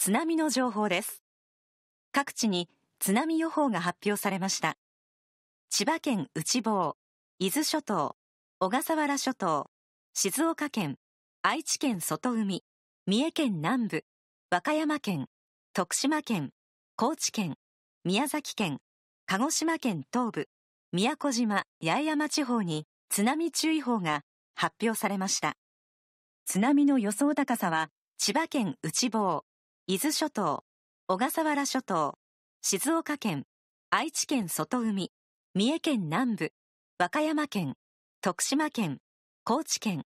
津波の情報です。各地に津波予報が発表されました。千葉県内房、伊豆諸島、小笠原諸島、静岡県、愛知県外海、三重県南部、和歌山県、徳島県、高知県、宮崎県、鹿児島県東部、宮古島、八重山地方に津波注意報が発表されました。津波の予想高さは千葉県内房、伊豆諸島、小笠原諸島、静岡県、愛知県外海、三重県南部、和歌山県、徳島県、高知県、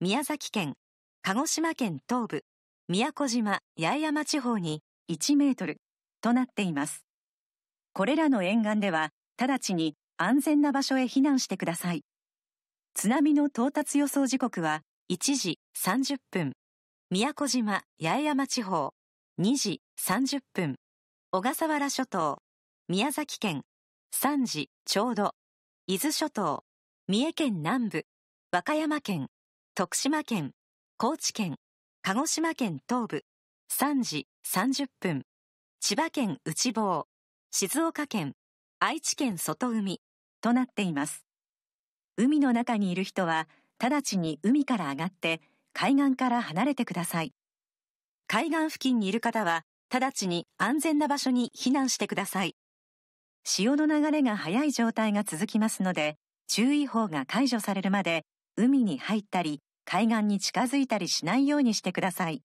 宮崎県、鹿児島県東部、宮古島、八重山地方に1メートルとなっています。これらの沿岸では、直ちに安全な場所へ避難してください。津波の到達予想時刻は1時30分、宮古島八重山地方、2時30分、小笠原諸島、宮崎県、3時ちょうど、伊豆諸島、三重県南部、和歌山県、徳島県、高知県、鹿児島県東部、3時30分、千葉県内房、静岡県、愛知県外海となっています。海の中にいる人は、直ちに海から上がって、海岸から離れてください。海岸付近にいる方は、直ちに安全な場所に避難してください。潮の流れが速い状態が続きますので、注意報が解除されるまで、海に入ったり、海岸に近づいたりしないようにしてください。